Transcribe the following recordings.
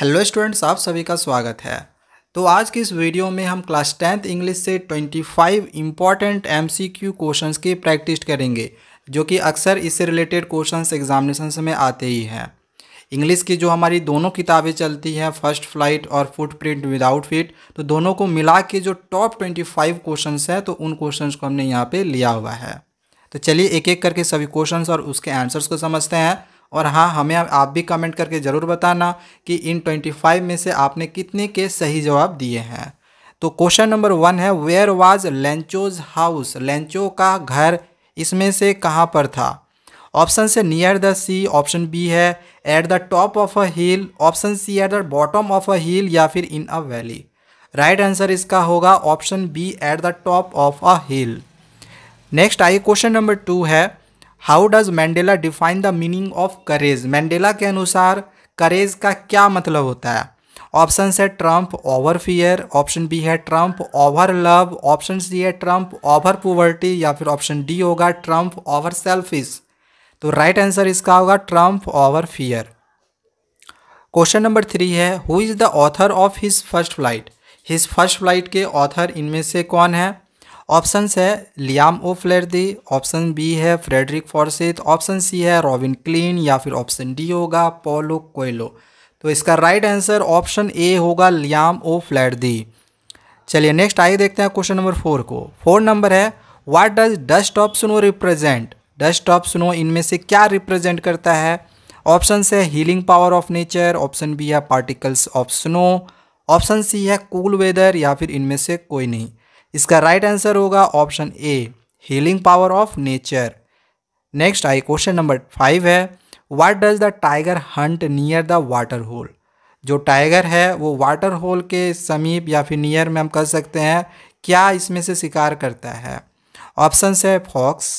hello students आप सभी का स्वागत है तो आज की इस वीडियो में हम क्लास टेंथ इंग्लिश से 25 इम्पॉर्टेंट क्यू क्वेश्चन की प्रैक्टिस करेंगे जो कि अक्सर इससे रिलेटेड क्वेश्चंस एग्जामिनेशन में आते ही हैं इंग्लिश की जो हमारी दोनों किताबें चलती हैं फर्स्ट फ्लाइट और फुटप्रिंट विदाउट फिट तो दोनों को मिला के जो टॉप ट्वेंटी फाइव क्वेश्चन हैं तो उन क्वेश्चन को हमने यहाँ पर लिया हुआ है तो चलिए एक एक करके सभी क्वेश्चन और उसके आंसर्स को समझते हैं और हाँ हमें आप भी कमेंट करके ज़रूर बताना कि इन 25 में से आपने कितने के सही जवाब दिए हैं तो क्वेश्चन नंबर वन है where was Lencho's house Lencho का घर इसमें से कहाँ पर था ऑप्शन से near the sea option B है at the top of a hill option C at the bottom of a hill या फिर in a valley right answer इसका होगा option B at the top of a hill next आइए question number two है how does Mandela define the meaning of courage Mandela के अनुसार करेज का क्या मतलब होता है ऑप्शन है triumph over fear option B है triumph over love option C है ट्रंप ओवर पुवर्टी या फिर ऑप्शन डी होगा ट्रंप ओवर सेल्फिस तो राइट आंसर इसका होगा triumph over fear question number three है who is the author of his first flight his first flight के author इनमें से कौन है ऑप्शन है लियाम ओ दी ऑप्शन बी है फ्रेडरिक फॉरसिथ ऑप्शन सी है रॉबिन क्लीन या फिर ऑप्शन डी होगा पोलो कोयलो तो इसका राइट आंसर ऑप्शन ए होगा लियाम ओ दी चलिए नेक्स्ट आइए देखते हैं क्वेश्चन नंबर फोर को फोर नंबर है what does dust of snow represent dust of snow इनमें से क्या रिप्रेजेंट करता है ऑप्शन है healing power of nature option B है particles of snow option C है कूल वेदर या फिर इनमें से कोई नहीं इसका राइट right आंसर होगा option A healing power of nature next आई क्वेश्चन नंबर फाइव है what does the tiger hunt near the water hole जो टाइगर है वो वाटर होल के समीप या फिर नियर में हम कह सकते हैं क्या इसमें से शिकार करता है ऑप्शन है फॉक्स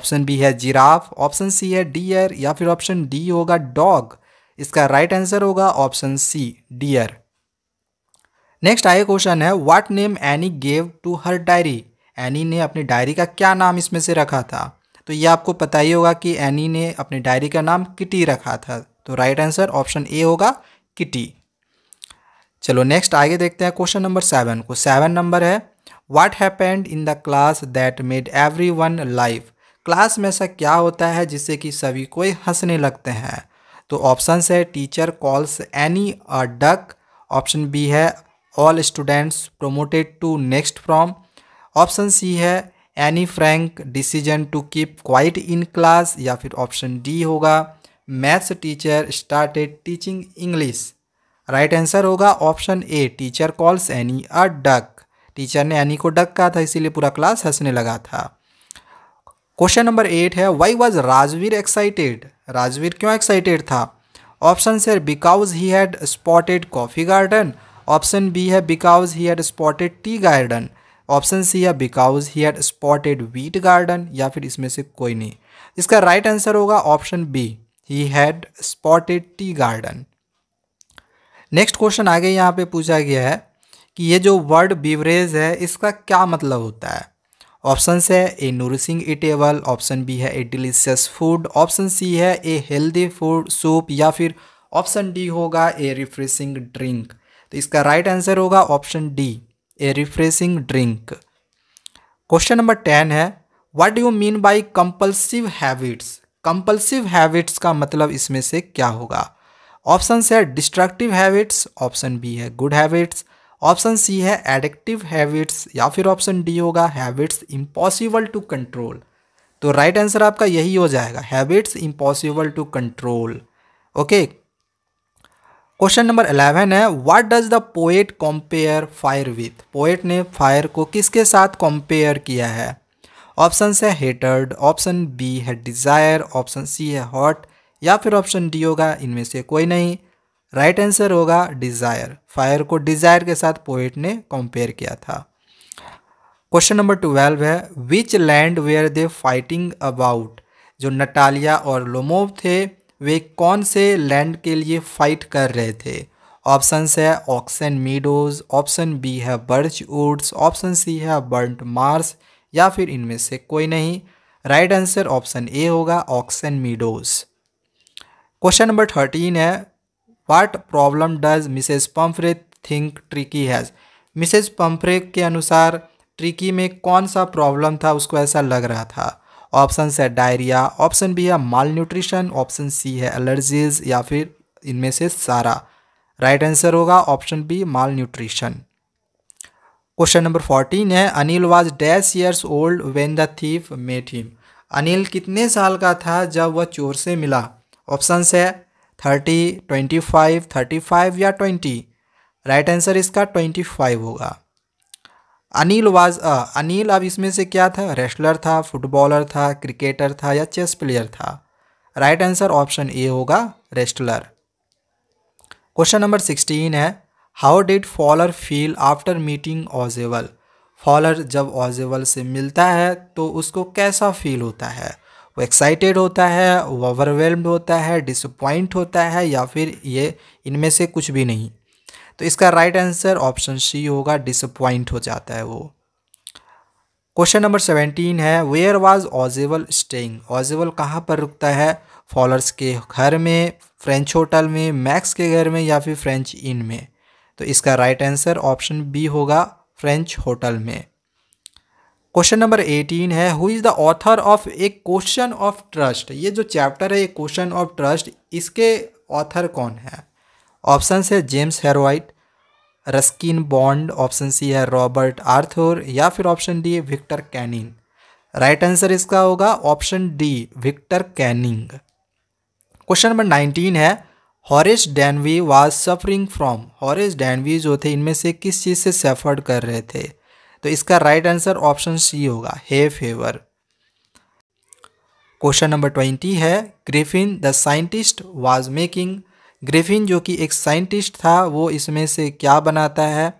ऑप्शन बी है जिराफ ऑप्शन सी है डियर या फिर ऑप्शन डी होगा डॉग इसका राइट right आंसर होगा ऑप्शन सी डियर नेक्स्ट आगे क्वेश्चन है what name Anne gave to her diary Anne ने अपनी डायरी का क्या नाम इसमें से रखा था तो ये आपको पता ही होगा कि एनी ने अपनी डायरी का नाम किटी रखा था तो राइट आंसर ऑप्शन ए होगा किटी चलो नेक्स्ट आगे देखते हैं क्वेश्चन नंबर सेवन को सेवन नंबर है what happened in the class that made everyone laugh class में ऐसा क्या होता है जिससे कि सभी कोई हंसने लगते हैं तो ऑप्शन है teacher calls Anne a duck option B है all students promoted to next form option C है Anne Frank decision to keep quiet in class या फिर ऑप्शन डी होगा maths teacher started teaching English right answer होगा option A teacher calls Anne a duck teacher ने Anne को duck कहा था इसीलिए पूरा क्लास हंसने लगा था क्वेश्चन नंबर एट है why was Rajvir excited Rajveer क्यों एक्साइटेड था ऑप्शन से because he had spotted coffee garden option B है because he had spotted tea garden option C है because he had spotted wheat garden या फिर इसमें से कोई नहीं इसका राइट right आंसर होगा option B he had spotted tea garden next question आगे यहाँ पे पूछा गया है कि ये जो वर्ड बीवरेज है इसका क्या मतलब होता है ऑप्शन है a nourishing eatable option B है a delicious food option C है ए हेल्दी फूड सूप या फिर ऑप्शन डी होगा ए रिफ्रेशिंग ड्रिंक तो इसका राइट आंसर होगा option D a refreshing drink question number ten है what do you mean by compulsive habits compulsive habits का मतलब इसमें से क्या होगा ऑप्शन है डिस्ट्रक्टिव हैबिट्स ऑप्शन बी है गुड हैबिट्स ऑप्शन सी है एडिक्टिव हैबिट्स या फिर ऑप्शन डी होगा हैबिट्स इम्पॉसिबल टू कंट्रोल तो राइट right आंसर आपका यही हो जाएगा habits impossible to control okay question number eleven है what does the poet compare fire with poet ने फायर को किसके साथ कंपेयर किया है ऑप्शन है हेटर्ड ऑप्शन बी है डिज़ायर ऑप्शन सी है हॉट या फिर ऑप्शन डी होगा इनमें से कोई नहीं राइट right आंसर होगा डिज़ायर फायर को डिज़ायर के साथ पोएट ने कंपेयर किया था क्वेश्चन नंबर ट्वेल्व है which land were they fighting about जो नटालिया और लोमोव थे वे कौन से लैंड के लिए फाइट कर रहे थे ऑप्शन है ऑक्सन मीडोज ऑप्शन बी है बर्च वुड्स ऑप्शन सी है बर्ट मार्स या फिर इनमें से कोई नहीं राइट आंसर ऑप्शन ए होगा Oxen Meadows question number thirteen है what problem does Mrs Pumphrey think Tricki has Mrs Pumphrey के अनुसार ट्रिकी में कौन सा प्रॉब्लम था उसको ऐसा लग रहा था ऑप्शन है डायरिया ऑप्शन बी है माल न्यूट्रिशन ऑप्शन सी है एलर्जीज या फिर इनमें से सारा राइट आंसर होगा option B malnutrition question number fourteen है Anil was dash years old when the thief met him Anil कितने साल का था जब वह चोर से मिला ऑप्शन है thirty twenty five thirty five या ट्वेंटी राइट आंसर इसका ट्वेंटी फाइव होगा अनिल वाज अनिल अब इसमें से क्या था रेस्लर था फुटबॉलर था क्रिकेटर था या चेस प्लेयर था राइट आंसर ऑप्शन ए होगा रेस्लर क्वेश्चन नंबर सिक्सटीन है how did Fowler feel after meeting Ausable Fowler जब ऑजेवल से मिलता है तो उसको कैसा फील होता है वो एक्साइटेड होता है ओवरवेलम्ड होता है डिसअपॉइंट होता है या फिर ये इनमें से कुछ भी नहीं तो इसका राइट आंसर ऑप्शन सी होगा डिसअपॉइंट हो जाता है वो क्वेश्चन नंबर सेवेंटीन है where was Ausable staying Ausable कहाँ पर रुकता है फॉलर्स के घर में फ्रेंच होटल में मैक्स के घर में या फिर फ्रेंच इन में तो इसका राइट आंसर ऑप्शन बी होगा फ्रेंच होटल में क्वेश्चन नंबर एटीन है who is the author of a question of trust ये जो चैप्टर है ये क्वेश्चन ऑफ ट्रस्ट इसके ऑथर कौन है ऑप्शन है James Herriot Ruskin Bond option C है रॉबर्ट आर्थर या फिर ऑप्शन डी है विक्टर कैनिंग राइट आंसर इसका होगा option D Victor Canning question number nineteen है Horace Danby was suffering from Horace Danby जो थे इनमें से किस चीज़ से सफर कर रहे थे तो इसका राइट आंसर ऑप्शन सी होगा hay fever question number twenty है Griffin the scientist was making Griffin जो कि एक साइंटिस्ट था वो इसमें से क्या बनाता है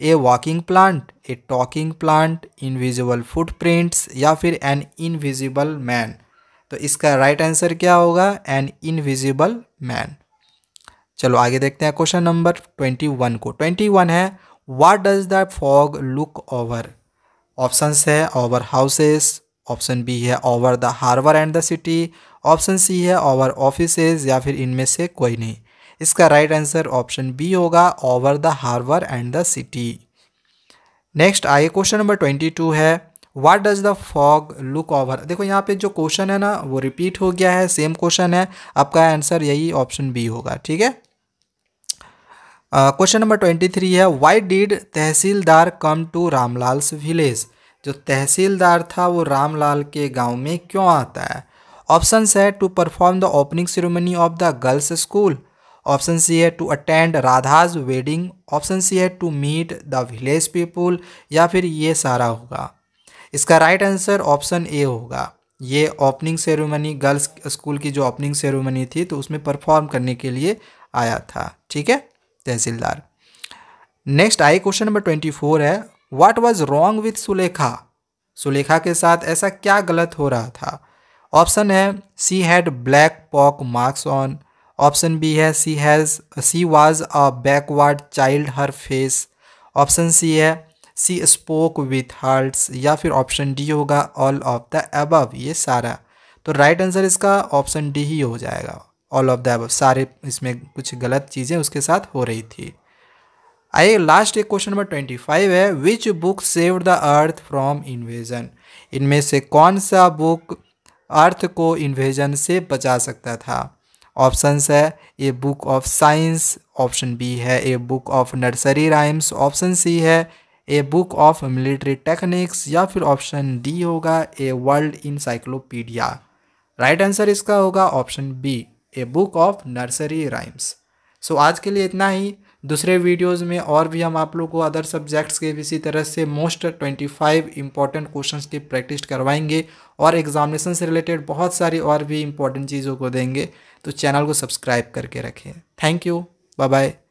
a walking plant a talking plant invisible footprints या फिर एन इनविजिबल मैन तो इसका राइट आंसर क्या होगा एन इनविजिबल मैन चलो आगे देखते हैं क्वेश्चन नंबर ट्वेंटी वन को ट्वेंटी वन है what does the fog look over options है ओवर हाउसेस ऑप्शन बी है over the harbour and the city option C है ओवर ऑफिसेज या फिर इनमें से कोई नहीं इसका राइट आंसर ऑप्शन बी होगा over the harbour and the city next आइए क्वेश्चन नंबर ट्वेंटी टू है what does the fog look over देखो यहाँ पे जो क्वेश्चन है ना वो रिपीट हो गया है सेम क्वेश्चन है आपका आंसर यही ऑप्शन बी होगा ठीक है क्वेश्चन नंबर ट्वेंटी थ्री है why did tahsildar come to Ramlal's village जो तहसीलदार था वो रामलाल के गांव में क्यों आता है ऑप्शन है to perform the opening ceremony of the girls school option C है to attend Radha's wedding option C है to meet the village people या फिर ये सारा होगा इसका राइट आंसर ऑप्शन ए होगा ये ओपनिंग सेरेमनी गर्ल्स स्कूल की जो ओपनिंग सेरेमनी थी तो उसमें परफॉर्म करने के लिए आया था ठीक है तहसीलदार नेक्स्ट आई क्वेश्चन नंबर ट्वेंटी फोर है what was wrong with Sulekha Sulekha के साथ ऐसा क्या गलत हो रहा था ऑप्शन है she had black pox marks on option B है she has she was a backward child her face option C है सी स्पोक विथ हार्ट्स या फिर ऑप्शन डी होगा ऑल ऑफ द एबव ये सारा तो राइट आंसर इसका option D ही हो जाएगा ऑल ऑफ द एबव सारे इसमें कुछ गलत चीज़ें उसके साथ हो रही थी आइए लास्ट एक क्वेश्चन नंबर ट्वेंटी फाइव है which book save the earth from invasion इनमें से कौन सा बुक अर्थ को इन्वेजन से बचा सकता था ऑप्शंस है a book of science option B है a book of nursery rhymes option C है a book of military techniques या फिर ऑप्शन डी होगा a world encyclopedia right answer इसका होगा option B a book of nursery rhymes so आज के लिए इतना ही दूसरे वीडियोस में और भी हम आप लोग को अदर सब्जेक्ट्स के इसी तरह से मोस्ट 25 फाइव इंपॉर्टेंट क्वेश्चन की प्रैक्टिस करवाएंगे और एग्जामिनेशन से रिलेटेड बहुत सारी और भी इंपॉर्टेंट चीज़ों को देंगे तो चैनल को सब्सक्राइब करके रखें थैंक यू बाय बाय